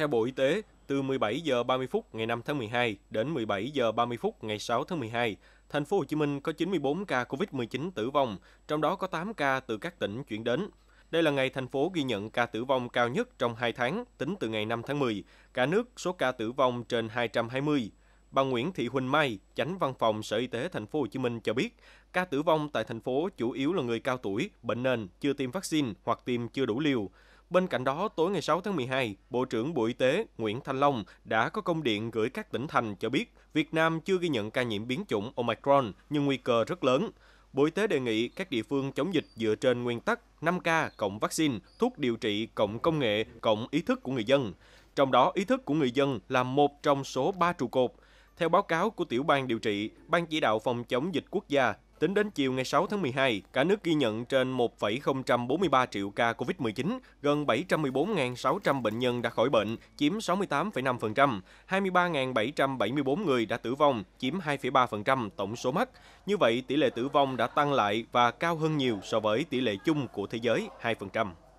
Theo Bộ Y tế, từ 17 giờ 30 phút ngày 5 tháng 12 đến 17 giờ 30 phút ngày 6 tháng 12, thành phố Hồ Chí Minh có 94 ca COVID-19 tử vong, trong đó có 8 ca từ các tỉnh chuyển đến. Đây là ngày thành phố ghi nhận ca tử vong cao nhất trong 2 tháng, tính từ ngày 5 tháng 10. Cả nước số ca tử vong trên 220. Bà Nguyễn Thị Huỳnh Mai, Chánh Văn phòng Sở Y tế Thành phố Hồ Chí Minh cho biết, ca tử vong tại thành phố chủ yếu là người cao tuổi, bệnh nền, chưa tiêm vaccine hoặc tiêm chưa đủ liều. Bên cạnh đó, tối ngày 6 tháng 12, Bộ trưởng Bộ Y tế Nguyễn Thanh Long đã có công điện gửi các tỉnh thành cho biết Việt Nam chưa ghi nhận ca nhiễm biến chủng Omicron nhưng nguy cơ rất lớn. Bộ Y tế đề nghị các địa phương chống dịch dựa trên nguyên tắc 5K cộng vaccine, thuốc điều trị cộng công nghệ cộng ý thức của người dân. Trong đó, ý thức của người dân là một trong số ba trụ cột. Theo báo cáo của Tiểu ban điều trị, Ban chỉ đạo phòng chống dịch quốc gia Tính đến chiều ngày 6 tháng 12, cả nước ghi nhận trên 1,043 triệu ca COVID-19, gần 714.600 bệnh nhân đã khỏi bệnh, chiếm 68,5%, 23.774 người đã tử vong, chiếm 2,3% tổng số mắc. Như vậy, tỷ lệ tử vong đã tăng lại và cao hơn nhiều so với tỷ lệ chung của thế giới 2%.